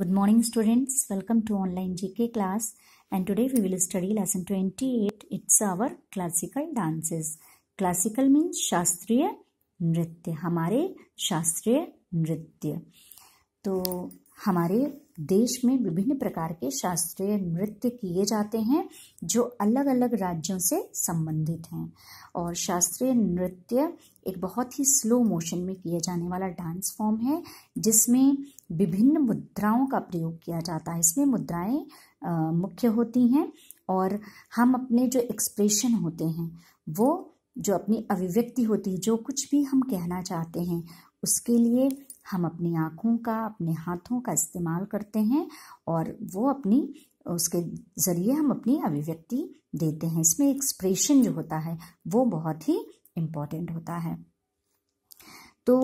Good morning students. Welcome to online GK class and today we will study lesson 28. It's our classical dances. Classical means शास्त्रीय नृत्य हमारे शास्त्रीय नृत्य तो हमारे देश में विभिन्न प्रकार के शास्त्रीय नृत्य किए जाते हैं जो अलग अलग राज्यों से संबंधित हैं और शास्त्रीय नृत्य एक बहुत ही स्लो मोशन में किया जाने वाला डांस फॉर्म है जिसमें विभिन्न मुद्राओं का प्रयोग किया जाता है इसमें मुद्राएं मुख्य होती हैं और हम अपने जो एक्सप्रेशन होते हैं वो जो अपनी अभिव्यक्ति होती है जो कुछ भी हम कहना चाहते हैं उसके लिए हम अपनी आँखों का अपने हाथों का इस्तेमाल करते हैं और वो अपनी उसके ज़रिए हम अपनी अभिव्यक्ति देते हैं इसमें एक्सप्रेशन जो होता है वो बहुत ही इम्पॉर्टेंट होता है तो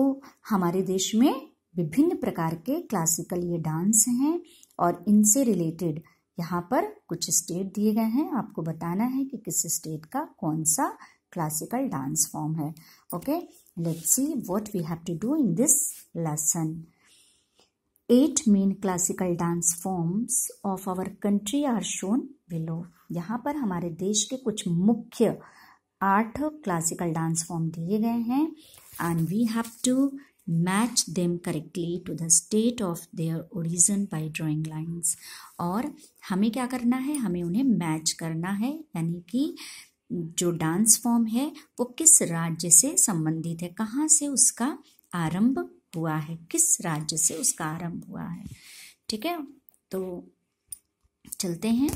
हमारे देश में विभिन्न प्रकार के क्लासिकल ये डांस हैं और इनसे रिलेटेड यहाँ पर कुछ स्टेट दिए गए हैं आपको बताना है कि किस स्टेट का कौन सा क्लासिकल डांस फॉर्म है okay let's see what we have to do in this lesson eight main classical dance forms of our country are shown below यहाँ पर हमारे देश के कुछ मुख्य आठ क्लासिकल डांस फॉर्म दिए गए हैं and we have to match them correctly to the state of their origin by drawing lines और हमें क्या करना है हमें उन्हें मैच करना है यानी कि जो डांस फॉर्म है वो किस राज्य से संबंधित है कहाँ से उसका आरंभ हुआ है किस राज्य से उसका आरंभ हुआ है ठीक है तो चलते हैं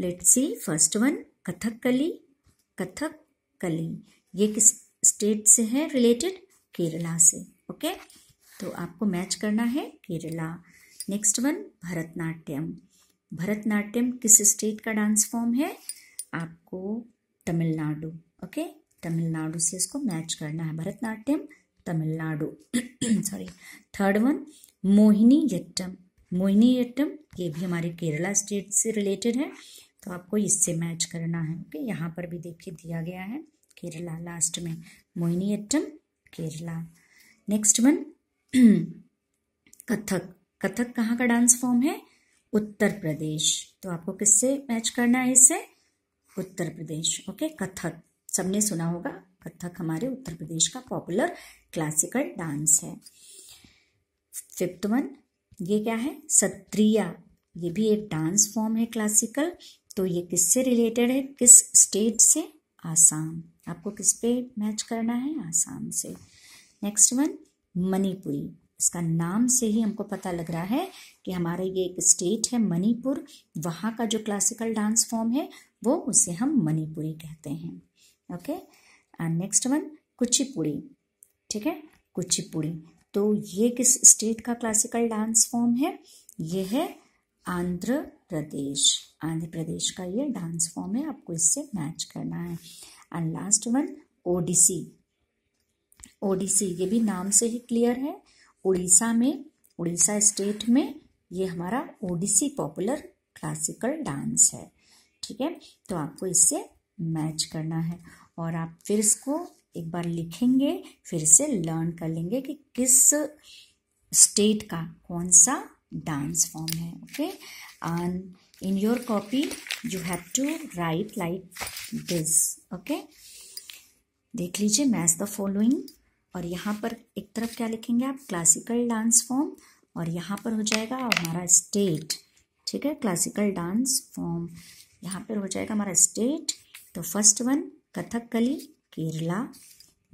let see first one Kathakali Kathak कली ये किस स्टेट से है रिलेटेड केरला से ओके तो आपको मैच करना है केरला नेक्स्ट वन भरतनाट्यम भरतनाट्यम किस स्टेट का डांस फॉर्म है आपको तमिलनाडु ओके तमिलनाडु से इसको मैच करना है Bharatanatyam Tamil Nadu sorry third one Mohiniyattam Mohiniyattam ये भी हमारे केरला स्टेट से रिलेटेड है तो आपको इससे मैच करना है ओके यहाँ पर भी देखिए दिया गया है केरला लास्ट में Mohiniyattam Kerala next one Kathak Kathak कहाँ का डांस फॉर्म है उत्तर प्रदेश तो आपको किससे मैच करना है इससे उत्तर प्रदेश ओके कथक सबने सुना होगा कथक हमारे उत्तर प्रदेश का पॉपुलर क्लासिकल डांस है फिफ्थ वन ये क्या है सत्रिया ये भी एक डांस फॉर्म है क्लासिकल तो ये किससे रिलेटेड है किस स्टेट से आसाम आपको किस पे मैच करना है आसाम से नेक्स्ट वन मणिपुरी इसका नाम से ही हमको पता लग रहा है कि हमारे ये एक स्टेट है मणिपुर वहाँ का जो क्लासिकल डांस फॉर्म है वो उसे हम मणिपुरी कहते हैं ओके नेक्स्ट वन कुचिपुड़ी ठीक है कुचिपुड़ी तो ये किस स्टेट का क्लासिकल डांस फॉर्म है ये है आंध्र प्रदेश आंध्र प्रदेश का ये डांस फॉर्म है आपको इससे मैच करना है and last one Odissi Odissi ये भी नाम से ही क्लियर है उड़ीसा में उड़ीसा स्टेट में ये हमारा ओडिसी पॉपुलर क्लासिकल डांस है ठीक है तो आपको इससे मैच करना है और आप फिर इसको एक बार लिखेंगे फिर से लर्न कर लेंगे कि किस स्टेट का कौन सा डांस फॉर्म है okay and in your copy you have to write like this okay देख लीजिए मैच द फॉलोइंग और यहाँ पर एक तरफ क्या लिखेंगे आप क्लासिकल डांस फॉर्म और यहाँ पर हो जाएगा हमारा स्टेट ठीक है क्लासिकल डांस फॉर्म यहाँ पर हो जाएगा हमारा स्टेट तो first one Kathakali Kerala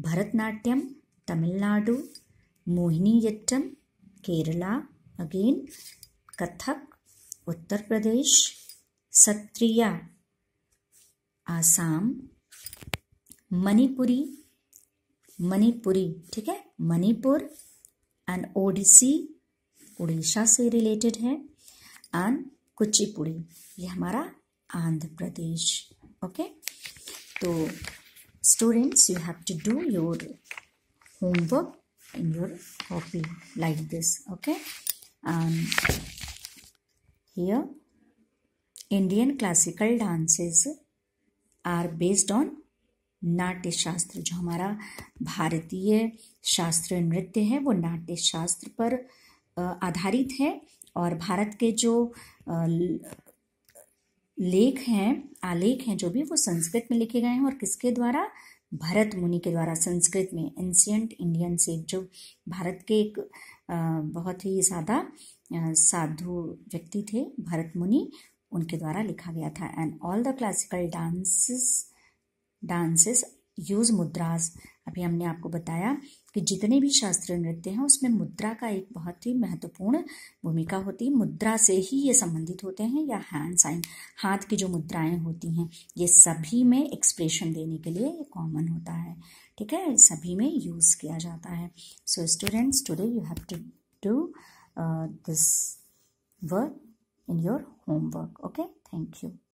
Bharatanatyam Tamil Nadu Mohiniyattam Kerala again Kathak Uttar Pradesh Sattriya Assam Manipuri Manipuri ठीक है मणिपुर एंड ओडिसी उड़ीसा से रिलेटेड है एंड कुचिपुड़ी ये हमारा आंध्र प्रदेश ओके तो students you have to do your homework in your copy like this okay Indian classical dances are based on Natya Shastra जो हमारा भारतीय शास्त्रीय नृत्य है वो नाट्य शास्त्र पर आधारित है और भारत के जो लेख हैं आलेख हैं जो भी वो संस्कृत में लिखे गए हैं और किसके द्वारा भरत मुनि के द्वारा संस्कृत में एंशियंट इंडियन से जो भारत के एक बहुत ही ज़्यादा साधु व्यक्ति थे भरत मुनि उनके द्वारा लिखा गया था and all the classical dances dances use mudras अभी हमने आपको बताया कि जितने भी शास्त्रीय नृत्य हैं उसमें मुद्रा का एक बहुत ही महत्वपूर्ण भूमिका होती है मुद्रा से ही ये संबंधित होते हैं या हैंड साइन हाथ की जो मुद्राएं होती हैं ये सभी में एक्सप्रेशन देने के लिए ये कॉमन होता है ठीक है सभी में यूज़ किया जाता है so students today you have to do this work in your homework okay thank you